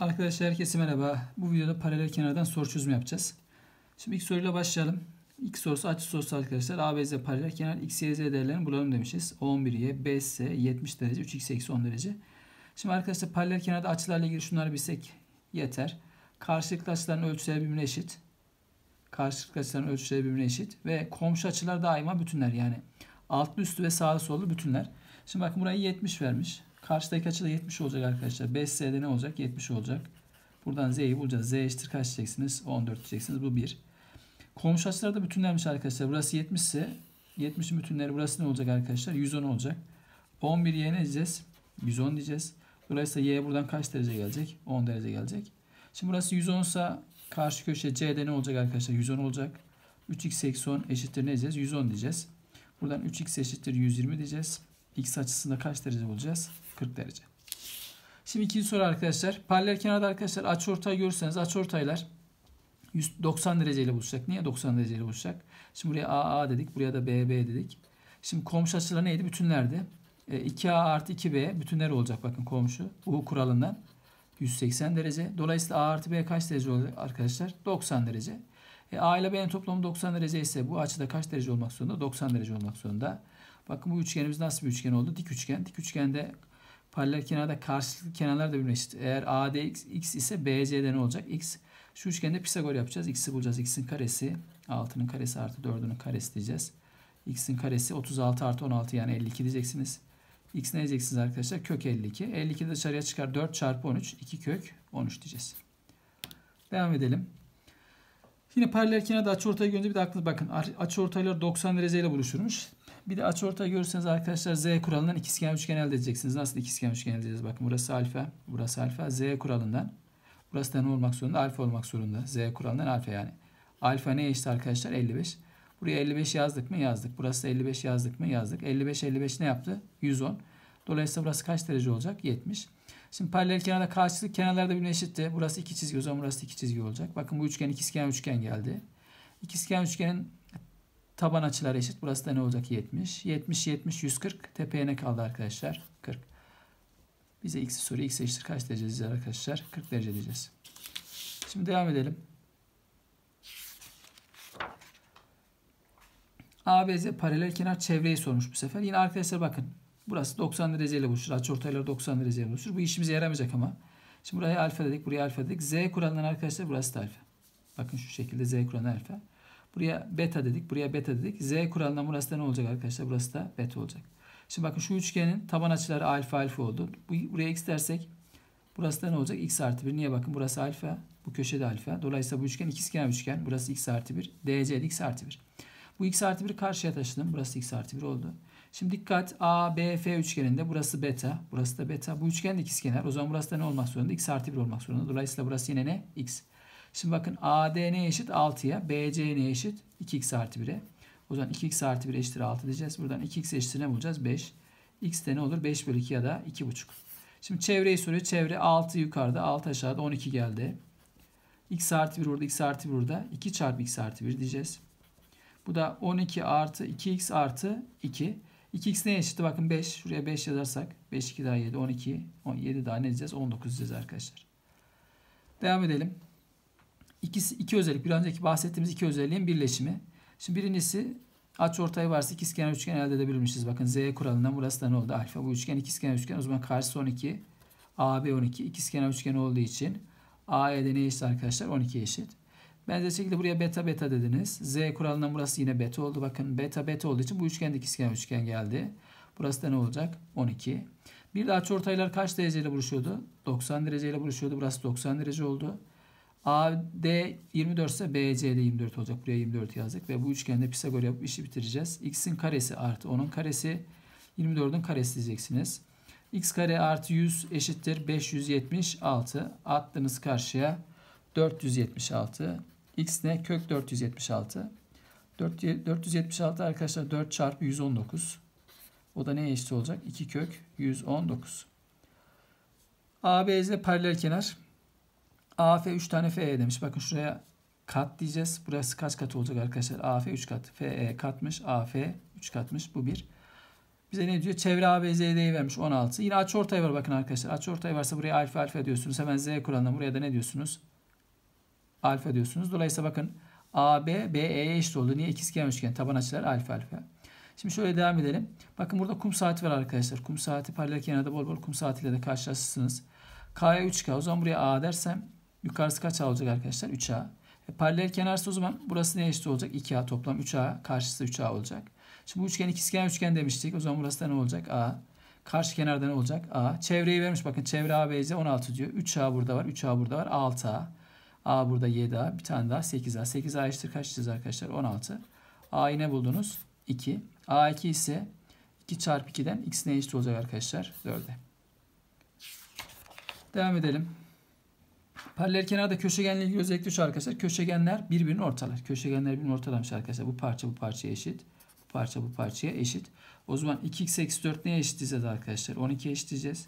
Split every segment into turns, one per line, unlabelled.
Arkadaşlar herkese merhaba. Bu videoda paralel kenardan soru çözümü yapacağız. Şimdi ilk soruyla başlayalım. İlk sorusu açı sorusu arkadaşlar. ABZ paralel kenar x, y, z değerlerini bulalım demişiz. 11 y, BS 70 derece, 3x 10 derece. Şimdi arkadaşlar paralel kenarda açılarla ilgili şunları bilsek yeter. Karşılıklı açıların ölçüleri birbirine eşit. Karşılıklı açıların ölçüleri birbirine eşit. Ve komşu açılar daima bütünler yani. Altlı üstü ve sağlı sollu bütünler. Şimdi bakın burayı 70 vermiş. Karşıdaki açı da 70 olacak arkadaşlar. 5S'de ne olacak? 70 olacak. Buradan Z'yi bulacağız. Z eşittir kaç diyeceksiniz? 14 diyeceksiniz. Bu 1. Komşu açılar da bütünlenmiş arkadaşlar. Burası 70 ise 70'in bütünleri burası ne olacak arkadaşlar? 110 olacak. 11 y ne diyeceğiz? 110 diyeceğiz. Dolayısıyla y buradan kaç derece gelecek? 10 derece gelecek. Şimdi burası 110 ise karşı köşe c'de ne olacak arkadaşlar? 110 olacak. 3x eksi 10 eşittir ne diyeceğiz? 110 diyeceğiz. Buradan 3x eşittir 120 diyeceğiz. x açısında kaç derece bulacağız? 40 derece. Şimdi ikinci soru arkadaşlar. Paralel kenarda arkadaşlar açıortay görürseniz açıortaylar 90 dereceyle buluşacak. Niye 90 dereceyle buluşacak? Şimdi buraya AA dedik. Buraya da BB dedik. Şimdi komşu açıları neydi? Bütünlerdi. E, 2A artı 2B bütünler olacak bakın komşu. Bu kuralından 180 derece. Dolayısıyla A artı B kaç derece olacak arkadaşlar? 90 derece. E, A ile B'nin toplamı 90 derece ise bu açıda kaç derece olmak zorunda? 90 derece olmak zorunda. Bakın bu üçgenimiz nasıl bir üçgen oldu? Dik üçgen. Dik üçgende Paralel kenarda karşılıklı kenarlar da birbirine eşit. Eğer AD x, x ise BC'de ne olacak? X. Şu üçgende Pisagor yapacağız. X'i bulacağız. X'in karesi 6'nın karesi artı 4'ünün karesi diyeceğiz. X'in karesi 36 artı 16 yani 52 diyeceksiniz. X ne diyeceksiniz arkadaşlar? Kök 52. 52 dışarıya çıkar. 4 çarpı 13. 2 kök 13 diyeceğiz. Devam edelim. Yine paralel kenarda açıortayı görünce bir de aklınıza bakın. ortaylar 90 dereceyle buluşurmuş. Bir de açıortay görürseniz arkadaşlar z kuralından ikizkenar üçgen elde edeceksiniz. Nasıl ikizkenar üçgen elde edeceğiz? Bakın burası alfa, burası alfa. Z kuralından burası da ne olmak zorunda? Alfa olmak zorunda. Z kuralından alfa yani. Alfa ne eşit arkadaşlar? 55. Buraya 55 yazdık mı? Yazdık. Burası da 55 yazdık mı? Yazdık. 55 55 ne yaptı? 110. Dolayısıyla burası kaç derece olacak? 70. Şimdi paralel kenarda karşılık kenarlarda bir eşitti. Burası iki çizgi o zaman burası iki çizgi olacak. Bakın bu üçgen ikizkenar üçgen geldi. İkizkenar üçgenin Taban açılar eşit. Burası da ne olacak? 70. 70, 70, 140. Tepeye ne kaldı arkadaşlar? 40. Bize x'i soruyor. x eşittir kaç derece diyeceğiz arkadaşlar? 40 derece diyeceğiz. Şimdi devam edelim. ABZ paralel kenar çevreyi sormuş bu sefer. Yine arkadaşlar bakın. Burası 90 dereceyle buluşur. Açıortaylar 90 dereceyle buluşur. Bu işimize yaramayacak ama. Şimdi buraya alfa dedik, buraya alfa dedik. Z kuralından arkadaşlar burası da alfa. Bakın şu şekilde Z kuralı alfa. Buraya beta dedik. Buraya beta dedik. Z kuralından burası da ne olacak arkadaşlar? Burası da beta olacak. Şimdi bakın şu üçgenin taban açıları alfa alfa oldu. Buraya x dersek burası da ne olacak? x artı 1. Niye bakın? Burası alfa. Bu köşede alfa. Dolayısıyla bu üçgen ikizkenar üçgen. Burası x artı 1. DC x artı 1. Bu x artı 1'i karşıya taşıdım. Burası x artı 1 oldu. Şimdi dikkat A, B, F üçgeninde burası beta. Burası da beta. Bu üçgen de ikizkenar. O zaman burası da ne olmak zorunda? x artı 1 olmak zorunda. Dolayısıyla burası yine ne? x. Şimdi bakın AD ne eşit? 6'ya. BC ne eşit? 2x artı 1'e. O zaman 2x artı 1 eşittir 6 diyeceğiz. Buradan 2x eşittir ne bulacağız? 5. x de ne olur? 5 bölü 2 ya da 2,5. Şimdi çevreyi soruyor. Çevre 6 yukarıda, 6 aşağıda 12 geldi. x artı 1 burada, x artı 1 burada. 2 çarpı x artı 1 diyeceğiz. Bu da 12 artı 2x artı 2. 2x ne eşittir? Bakın 5. Şuraya 5 yazarsak 5, 2 daha 7, 12, 7 daha ne diyeceğiz? 19 diyeceğiz arkadaşlar. Devam edelim. İkisi, iki özellik. Bir önceki bahsettiğimiz iki özelliğin birleşimi. Şimdi birincisi açı ortayı varsa ikizkenar üçgen elde edebilmişiz. Bakın Z kuralından burası da ne oldu? Alfa bu üçgen ikizkenar üçgen. O zaman karşısı 12. AB 12. İkizkenar üçgen olduğu için AE'de ne eşit arkadaşlar? 12 eşit. Benzer şekilde buraya beta beta dediniz. Z kuralından burası yine beta oldu. Bakın beta beta olduğu için bu üçgende ikizkenar üçgen geldi. Burası da ne olacak? 12. Bir de ortaylar kaç dereceyle buluşuyordu? 90 dereceyle buluşuyordu. Burası 90 derece oldu. AD 24 ise BC de 24 olacak. Buraya 24 yazdık ve bu üçgende Pisagor yapıp işi bitireceğiz. X'in karesi artı 10'un karesi 24'ün karesi diyeceksiniz. X kare artı 100 eşittir 576. Attınız karşıya 476. X ne? Kök 476. 476 arkadaşlar 4 çarpı 119. O da neye eşit olacak? 2 kök 119. ABZ paralel kenar AF 3 tane FE demiş. Bakın şuraya kat diyeceğiz. Burası kaç kat olacak arkadaşlar? AF 3 kat. FE katmış. AF 3 katmış. Bu bir. Bize ne diyor? Çevre ABCD'yi vermiş 16. Yine açıortay var bakın arkadaşlar. Açıortay varsa buraya alfa alfa diyorsunuz. Hemen Z kuralından buraya da ne diyorsunuz? Alfa diyorsunuz. Dolayısıyla bakın AB BE'ye eşit oldu. Niye ikizkenar üçgen? Taban açılar alfa alfa. Şimdi şöyle devam edelim. Bakın burada kum saati var arkadaşlar. Kum saati paralel kenarda bol bol kum saatiyle de karşılaşırsınız. K'ya 3K. O zaman buraya A dersem Yukarısı kaç A olacak arkadaşlar? 3A. E, paralel kenarsa o zaman burası ne eşit olacak? 2A toplam 3A. Karşısı 3A olacak. Şimdi bu üçgen ikizkenar üçgen demiştik. O zaman burası da ne olacak? A. Karşı kenarda ne olacak? A. Çevreyi vermiş. Bakın çevre ABC 16 diyor. 3A burada var. 3A burada var. 6A. A burada 7A. Bir tane daha 8A. 8A eşittir kaçtır arkadaşlar? 16. A'yı ne buldunuz? 2. A2 ise 2 çarpı 2'den x ne eşit olacak arkadaşlar? 4'e. Devam edelim. Paralel kenarda köşegenli ilgili özellik şu arkadaşlar. Köşegenler birbirini ortalar. Köşegenler birbirini ortalamış arkadaşlar. Bu parça bu parçaya eşit. Bu parça bu parçaya eşit. O zaman 2x eksi 4 neye eşitleyeceğiz arkadaşlar? 12 eşitleyeceğiz.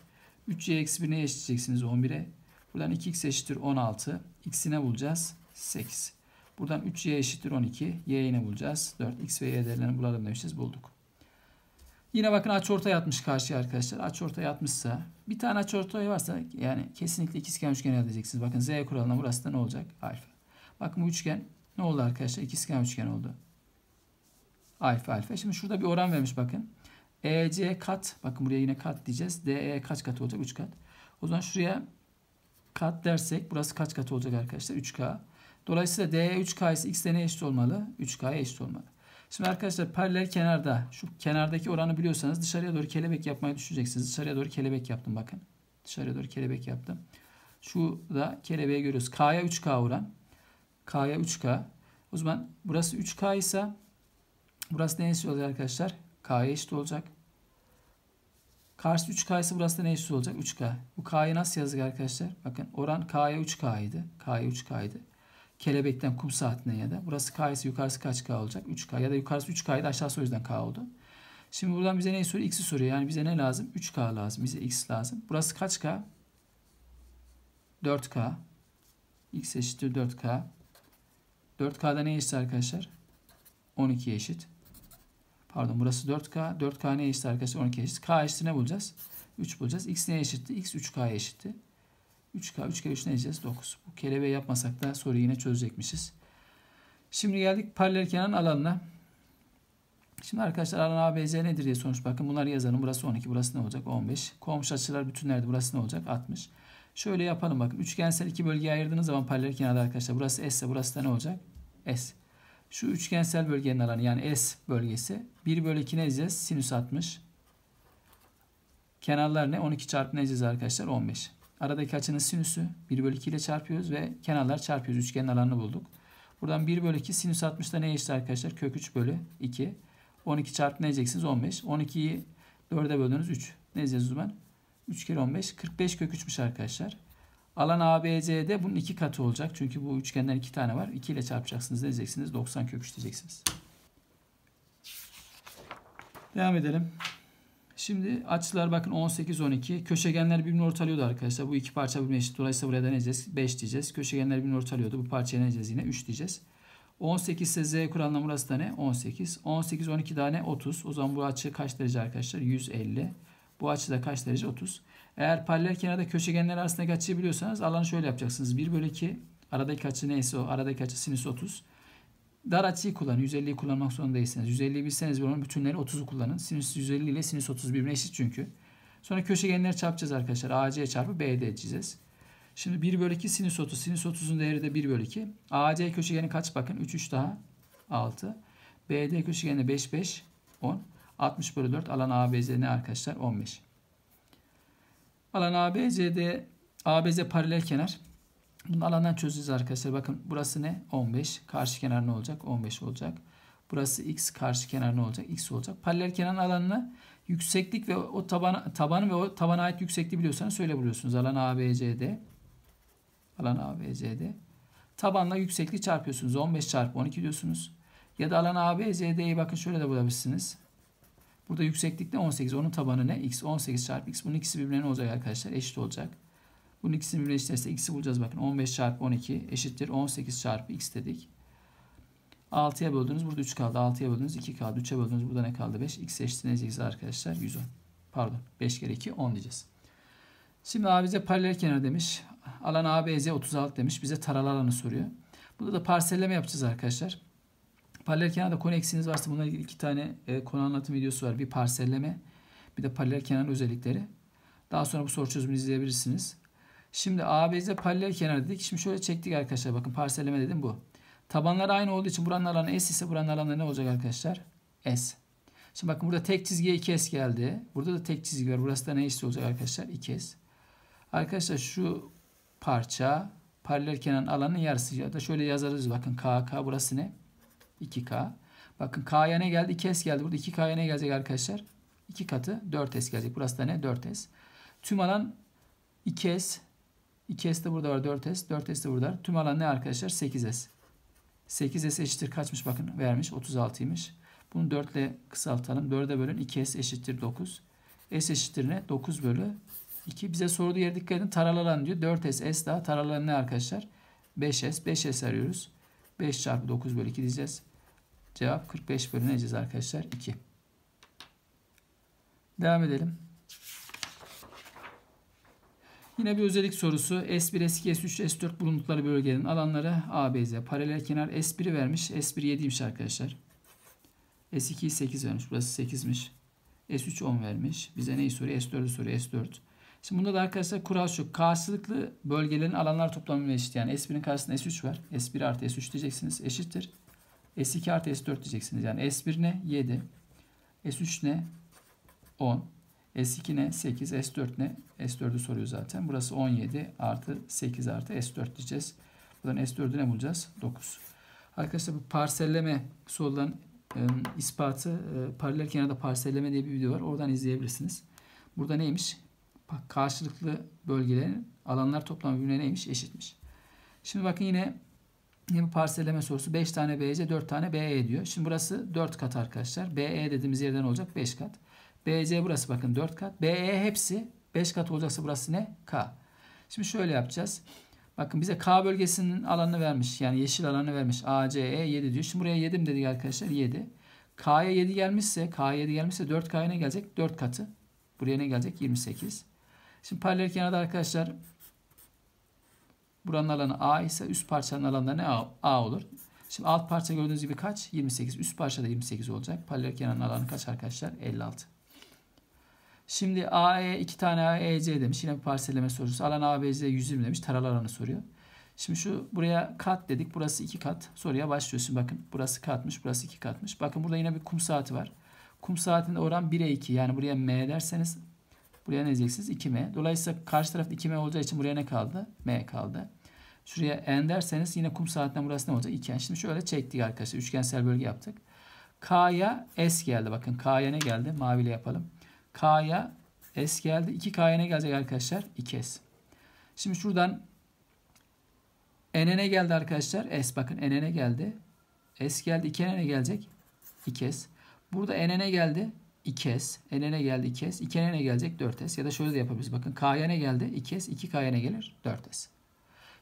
3y eksi 1 neye eşitleyeceksiniz? 11'e. Buradan 2x eşittir 16. X'ine bulacağız? 8. Buradan 3y eşittir 12. Y'yi ne bulacağız? 4. X ve Y değerlerini bulalım demişiz. Bulduk. Yine bakın açıortay atmış karşıya arkadaşlar. Açıortay atmışsa bir tane açıortay varsa yani kesinlikle ikizkenar üçgen elde edeceksiniz. Bakın Z kuralına burası da ne olacak? Alfa. Bakın bu üçgen ne oldu arkadaşlar? İkizkenar üçgen oldu. Alfa alfa. Şimdi şurada bir oran vermiş bakın. EC kat. Bakın buraya yine kat diyeceğiz. DE kaç kat olacak? 3 kat. O zaman şuraya kat dersek burası kaç kat olacak arkadaşlar? 3K. Dolayısıyla DE 3K ise X de ne eşit olmalı? 3K'ya eşit olmalı. Şimdi arkadaşlar paralel kenarda şu kenardaki oranı biliyorsanız dışarıya doğru kelebek yapmayı düşüneceksiniz. Dışarıya doğru kelebek yaptım bakın. Dışarıya doğru kelebek yaptım. Şu da kelebeği görüyoruz. K'ya 3K oran. K'ya 3K. O zaman burası 3K ise burası ne eşit olacak arkadaşlar? K'ya eşit olacak. Karşı 3K ise burası da ne eşit olacak? 3K. Bu K'yı nasıl yazdık arkadaşlar? Bakın oran K'ya 3K'ydı. K'ya 3K'ydı kelebekten kum saatine ya da burası K yukarısı kaç K olacak? 3K ya da yukarısı 3K'ydı aşağısı o yüzden K oldu. Şimdi buradan bize neyi soruyor? X'i soruyor. Yani bize ne lazım? 3K lazım. Bize X lazım. Burası kaç K? 4K. X eşittir 4K. 4K'da ne eşit arkadaşlar? 12 eşit. Pardon burası 4K. 4K ne eşit arkadaşlar? 12 eşit. K eşittir ne bulacağız? 3 bulacağız. X ne eşitti? X 3K'ya eşitti. 3K. 3 kere 3 ne edeceğiz? 9. Bu kelebeği yapmasak da soruyu yine çözecekmişiz. Şimdi geldik paralel kenarın alanına. Şimdi arkadaşlar alan ABC nedir diye sonuç bakın. Bunları yazalım. Burası 12. Burası ne olacak? 15. Komşu açılar bütünlerde. Burası ne olacak? 60. Şöyle yapalım bakın. Üçgensel iki bölgeye ayırdığınız zaman paralel kenarda arkadaşlar. Burası S ise burası da ne olacak? S. Şu üçgensel bölgenin alanı yani S bölgesi. 1 bölü 2 ne edeceğiz? Sinüs 60. Kenarlar ne? 12 çarpı ne edeceğiz arkadaşlar? 15. Aradaki açının sinüsü 1 bölü 2 ile çarpıyoruz ve kenarlar çarpıyoruz. Üçgenin alanını bulduk. Buradan 1 bölü 2 sinüs 60'da ne eşit arkadaşlar? Kök 3 bölü 2. 12 çarpı ne diyeceksiniz? 15. 12'yi 4'e böldüğünüz 3. Ne edeceğiz o zaman? 3 kere 15. 45 kök 3'müş arkadaşlar. Alan ABC'de bunun 2 katı olacak. Çünkü bu üçgenden 2 tane var. 2 ile çarpacaksınız. Ne diyeceksiniz? 90 kök 3 diyeceksiniz. Devam edelim. Şimdi açılar bakın 18 12. Köşegenler birbirini ortalıyordu arkadaşlar. Bu iki parça birbirine eşit. Dolayısıyla buraya da ne diyeceğiz? 5 diyeceğiz. Köşegenler birbirini ortalıyordu. Bu parçaya ne diyeceğiz yine? 3 diyeceğiz. 18 ise Z kuralına burası da ne? 18. 18 12 tane 30. O zaman bu açı kaç derece arkadaşlar? 150. Bu açı da kaç derece? 30. Eğer paralel kenarda köşegenler arasındaki açıyı biliyorsanız alanı şöyle yapacaksınız. 1 bölü 2 aradaki açı neyse o. Aradaki açı sinüs 30. Dar açıyı kullanın. 150'yi kullanmak zorundaysanız. 150'yi bilseniz bunun bütünleri 30'u kullanın. Sinüs 150 ile sinüs 30 birbirine eşit çünkü. Sonra köşegenleri çarpacağız arkadaşlar. AC'ye çarpı BD edeceğiz. Şimdi 1 bölü 2 sinüs 30. Sinüs 30'un değeri de 1 bölü 2. AC köşegeni kaç bakın? 3 3 daha 6. BD köşegeni 5 5 10. 60 bölü 4 alan ABZ ne arkadaşlar? 15. Alan ABC'de ABZ paralel kenar. Bunu alandan çözeceğiz arkadaşlar. Bakın burası ne? 15. Karşı kenar ne olacak? 15 olacak. Burası x karşı kenar ne olacak? x olacak. Paralel kenar alanına yükseklik ve o taban, tabanı ve o tabana ait yüksekliği biliyorsanız söyle buluyorsunuz. Alan ABCD. Alan ABCD. Tabanla yüksekliği çarpıyorsunuz. 15 çarpı 12 diyorsunuz. Ya da alan ABCD'yi bakın şöyle de bulabilirsiniz. Burada yükseklik ne? 18. Onun tabanı ne? X. 18 çarpı X. Bunun ikisi birbirine ne olacak arkadaşlar? Eşit olacak. Bunun ikisini birleştirirsek x'i bulacağız. Bakın 15 çarpı 12 eşittir 18 çarpı x dedik. 6'ya böldünüz. Burada 3 kaldı. 6'ya böldünüz. 2 kaldı. 3'e böldünüz. Burada ne kaldı? 5. X eşitleneceğiz arkadaşlar. 110. Pardon. 5 kere 2 10 diyeceğiz. Şimdi A bize paralel kenar demiş. Alan ABZ 36 demiş. Bize taralı alanı soruyor. Burada da parselleme yapacağız arkadaşlar. Paralel kenarda konu eksiğiniz varsa bununla ilgili iki tane e, konu anlatım videosu var. Bir parselleme bir de paralel kenar özellikleri. Daha sonra bu soru çözümünü izleyebilirsiniz. Şimdi ABC'de paralel kenar dedik. Şimdi şöyle çektik arkadaşlar. Bakın parselleme dedim bu. Tabanlar aynı olduğu için buranın alanı S ise buranın alanı ne olacak arkadaşlar? S. Şimdi bakın burada tek çizgiye 2S geldi. Burada da tek çizgi var. Burası da ne eşit olacak arkadaşlar? 2S. Arkadaşlar şu parça paralel kenarın alanının yarısı. Ya da şöyle yazarız. Bakın KK burası ne? 2K. Bakın K'ya ne geldi? 2S geldi. Burada 2K'ya ne gelecek arkadaşlar? 2 katı 4S gelecek. Burası da ne? 4S. Tüm alan 2S 2S de burada var 4S. 4S de burada. Tüm alan ne arkadaşlar? 8S. 8S eşittir kaçmış bakın vermiş 36'ymış. Bunu 4 ile kısaltalım. 4'e bölün 2S eşittir 9. S eşittir ne? 9 bölü 2. Bize sorduğu yer dikkat edin. Taralı alan diyor. 4S S daha taralı alan ne arkadaşlar? 5S. 5S arıyoruz. 5 çarpı 9 bölü 2 diyeceğiz. Cevap 45 bölü ne diyeceğiz arkadaşlar? 2. Devam edelim. Yine bir özellik sorusu. S1, S2, S3, S4 bulundukları bölgenin alanları ABZ. Paralel kenar S1'i vermiş. S1 7'ymiş arkadaşlar. s 2 8 vermiş. Burası 8'miş. S3 10 vermiş. Bize neyi soruyor? S4'ü soruyor. S4. Şimdi bunda da arkadaşlar kural şu. Karşılıklı bölgelerin alanlar toplamına eşit. Yani S1'in karşısında S3 var. S1 artı S3 diyeceksiniz. Eşittir. S2 artı S4 diyeceksiniz. Yani S1 ne? 7. S3 ne? 10. S2 ne? 8. S4 ne? S4'ü soruyor zaten. Burası 17 artı 8 artı S4 diyeceğiz. Buradan S4'ü ne bulacağız? 9. Arkadaşlar bu parselleme sorulan e, ispatı e, paralel kenarda parselleme diye bir video var. Oradan izleyebilirsiniz. Burada neymiş? Karşılıklı bölgelerin alanlar toplamı birbirine neymiş? Eşitmiş. Şimdi bakın yine yine parselleme sorusu 5 tane BC 4 tane BE diyor. Şimdi burası 4 kat arkadaşlar. BE dediğimiz yerden olacak 5 kat. BC burası bakın 4 kat. BE hepsi 5 kat olacaksa burası ne? K. Şimdi şöyle yapacağız. Bakın bize K bölgesinin alanını vermiş. Yani yeşil alanı vermiş. A, C, E 7 diyor. Şimdi buraya 7 mi dedik arkadaşlar? 7. K'ya 7 gelmişse, K'ya 7 gelmişse 4 K'ya ne gelecek? 4 katı. Buraya ne gelecek? 28. Şimdi paralel kenarda arkadaşlar buranın alanı A ise üst parçanın alanında ne A, A olur? Şimdi alt parça gördüğünüz gibi kaç? 28. Üst parça da 28 olacak. Paralel kenarın alanı kaç arkadaşlar? 56. Şimdi AE iki tane AEC demiş. Yine bir parselleme sorusu. Alan ABC 120 demiş. Taralı alanı soruyor. Şimdi şu buraya kat dedik. Burası iki kat. Soruya başlıyorsun. Bakın burası katmış. Burası iki katmış. Bakın burada yine bir kum saati var. Kum saatinde oran 1'e 2. Yani buraya M derseniz buraya ne diyeceksiniz? 2M. Dolayısıyla karşı tarafta 2M olacağı için buraya ne kaldı? M kaldı. Şuraya N derseniz yine kum saatinden burası ne olacak? 2N. Şimdi şöyle çektik arkadaşlar. Üçgensel bölge yaptık. K'ya S geldi. Bakın K'ya ne geldi? Maviyle yapalım. K'ya S geldi. 2K'ya ne gelecek arkadaşlar? 2S. Şimdi şuradan NN'e geldi arkadaşlar. S bakın NN'e geldi. S geldi. 2 N'e gelecek. 2S. Burada NN'e geldi. 2S. NN'e geldi 2S. 2 N'e gelecek 4S. Ya da şöyle de yapabiliriz. Bakın K'ya ne geldi? 2S. 2K'ya ne gelir? 4S.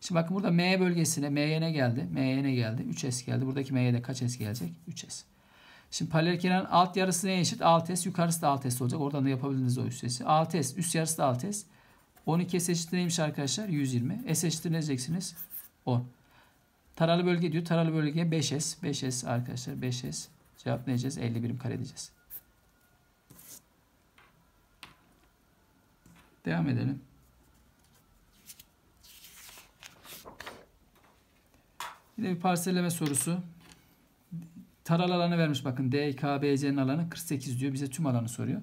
Şimdi bakın burada M bölgesine MY'ne geldi. MY'ne geldi. 3S geldi. Buradaki M'ye de kaç S gelecek? 3S. Şimdi paralel kenarın alt yarısı neye eşit? Alt S. Yukarısı da alt S olacak. Oradan da yapabildiniz o üst S'i. Alt S. Üst yarısı da alt S. 12 S eşittir neymiş arkadaşlar? 120. S eşittir ne diyeceksiniz? 10. Taralı bölge diyor. Taralı bölgeye 5S. 5S arkadaşlar. 5S. Cevap ne diyeceğiz? 50 birim kare diyeceğiz. Devam edelim. Yine bir parselleme sorusu. Taral alanı vermiş bakın. DKBC'nin alanı 48 diyor. Bize tüm alanı soruyor.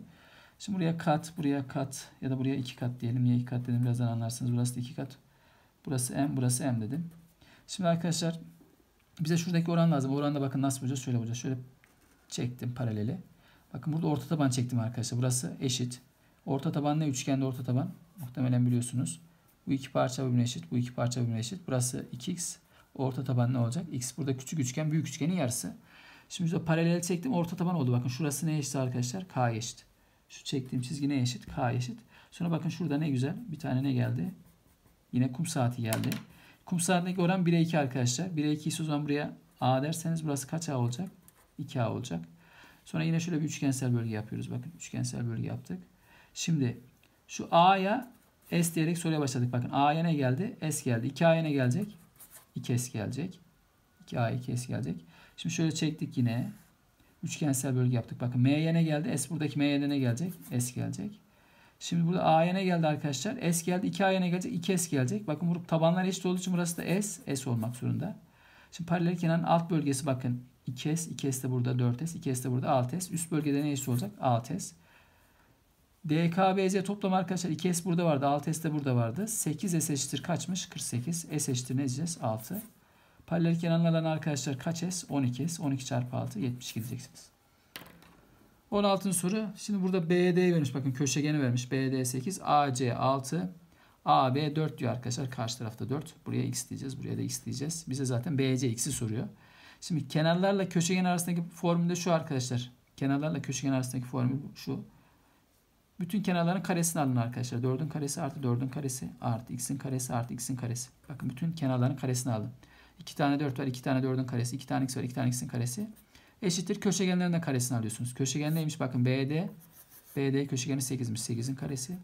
Şimdi buraya kat, buraya kat ya da buraya iki kat diyelim. Niye iki kat dedim birazdan anlarsınız. Burası da iki kat. Burası M, burası M dedim. Şimdi arkadaşlar bize şuradaki oran lazım. Oranda bakın nasıl bulacağız? Şöyle bulacağız. Şöyle çektim paraleli. Bakın burada orta taban çektim arkadaşlar. Burası eşit. Orta taban ne? Üçgende orta taban. Muhtemelen biliyorsunuz. Bu iki parça birbirine eşit. Bu iki parça birbirine eşit. Burası 2x. Orta taban ne olacak? X burada küçük üçgen, büyük üçgenin yarısı. Şimdi şurada paralel çektim. Orta taban oldu. Bakın şurası ne eşit arkadaşlar? K eşit. Şu çektiğim çizgi ne eşit? K eşit. Sonra bakın şurada ne güzel. Bir tane ne geldi? Yine kum saati geldi. Kum saatindeki oran 1'e 2 arkadaşlar. 1'e 2 ise o zaman buraya A derseniz burası kaç A olacak? 2A olacak. Sonra yine şöyle bir üçgensel bölge yapıyoruz. Bakın üçgensel bölge yaptık. Şimdi şu A'ya S diyerek soruya başladık. Bakın A'ya ne geldi? S geldi. 2A'ya ne gelecek? 2S gelecek. 2A 2S gelecek. Şimdi şöyle çektik yine. Üçgensel bölge yaptık. Bakın MY ne geldi? S buradaki MY ne gelecek? S gelecek. Şimdi burada AY ne geldi arkadaşlar? S geldi. 2AY ne gelecek? 2S gelecek. Bakın burada tabanlar eşit olduğu için burası da S. S olmak zorunda. Şimdi paralel kenarın alt bölgesi bakın. 2S, 2S de burada 4S, 2S de burada 6S. Üst bölgede ne eşit olacak? 6S. DKBC toplam arkadaşlar 2S burada vardı. 6S de burada vardı. 8S eşittir kaçmış? 48. S eşittir ne diyeceğiz? 6. Paralel kenarlardan arkadaşlar kaç S? 12 S. 12 çarpı 6 72 diyeceksiniz. 16. soru. Şimdi burada BD vermiş. Bakın köşegeni vermiş. BD 8. AC 6. AB 4 diyor arkadaşlar. Karşı tarafta 4. Buraya X diyeceğiz. Buraya da X diyeceğiz. Bize zaten BC X'i soruyor. Şimdi kenarlarla köşegen arasındaki formül de şu arkadaşlar. Kenarlarla köşegen arasındaki formül şu. Bütün kenarların karesini alın arkadaşlar. 4'ün karesi artı 4'ün karesi artı x'in karesi artı x'in karesi. Bakın bütün kenarların karesini alın. 2 tane 4 var. 2 tane 4'ün karesi. 2 tane x var. 2 tane x'in karesi. Eşittir. Köşegenlerinden karesini alıyorsunuz. Köşegen neymiş? Bakın BD. BD köşegeni 8'miş. 8'in karesi.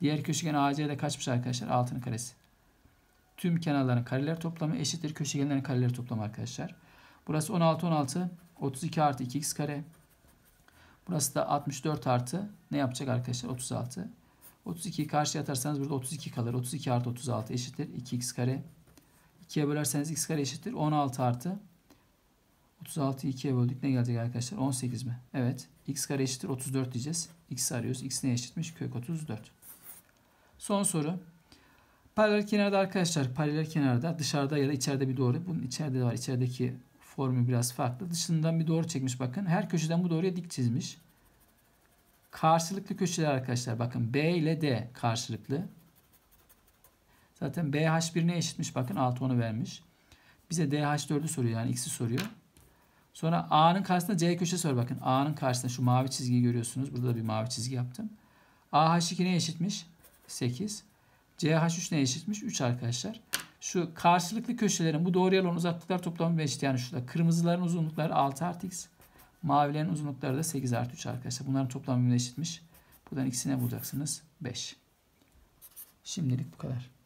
Diğer köşegen AC'de kaçmış arkadaşlar? 6'nın karesi. Tüm kenarların kareler toplamı eşittir. Köşegenlerin kareleri toplamı arkadaşlar. Burası 16 16. 32 artı 2x kare. Burası da 64 artı ne yapacak arkadaşlar? 36. 32'yi karşıya atarsanız burada 32 kalır. 32 artı 36 eşittir 2x kare. 2'ye bölerseniz x kare eşittir 16 artı 36'yı 2'ye böldük. Ne gelecek arkadaşlar? 18 mi? Evet. x kare eşittir 34 diyeceğiz. x arıyoruz. x ne eşitmiş? Kök 34. Son soru. Paralel kenarda arkadaşlar paralel kenarda dışarıda ya da içeride bir doğru. Bunun içeride var. İçerideki formu biraz farklı. Dışından bir doğru çekmiş bakın. Her köşeden bu doğruya dik çizmiş. Karşılıklı köşeler arkadaşlar bakın B ile D karşılıklı. Zaten BH1 ne eşitmiş? Bakın 6 onu vermiş. Bize DH4'ü soruyor yani X'i soruyor. Sonra A'nın karşısında C köşe sor bakın. A'nın karşısında şu mavi çizgiyi görüyorsunuz. Burada da bir mavi çizgi yaptım. AH2 ne eşitmiş? 8. CH3 ne eşitmiş? 3 arkadaşlar. Şu karşılıklı köşelerin bu doğruya olan uzaklıklar toplamı 5 yani şurada kırmızıların uzunlukları 6 artı x. Mavilerin uzunlukları da 8 artı 3 arkadaşlar. Bunların toplamı eşitmiş. Buradan ikisini bulacaksınız? 5. Şimdilik bu kadar.